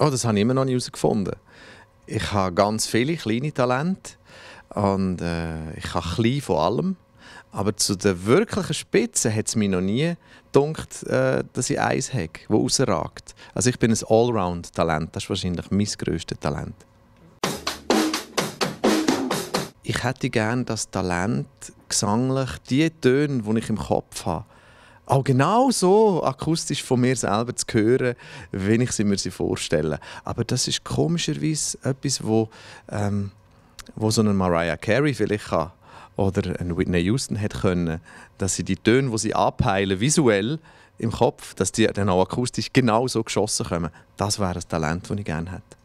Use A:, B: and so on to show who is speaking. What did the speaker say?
A: Oh, das habe ich immer noch nicht herausgefunden. Ich habe ganz viele kleine Talente und äh, ich habe klein von allem. Aber zu der wirklichen Spitze hat es mich noch nie gedacht, äh, dass ich eins habe, das rausragt. Also ich bin ein Allround-Talent, das ist wahrscheinlich mein grösstes Talent. Ich hätte gerne das Talent, gesanglich die Töne, die ich im Kopf habe, auch genau so akustisch von mir selber zu hören, wie ich sie mir sie vorstelle. Aber das ist komischerweise etwas, wo, ähm, wo so eine Mariah Carey vielleicht kann oder ein Whitney Houston hätte können, dass sie die Töne, die sie abheilen, visuell im Kopf, dass die dann auch akustisch genau so geschossen kommen. Das wäre ein Talent, das ich gerne hätte.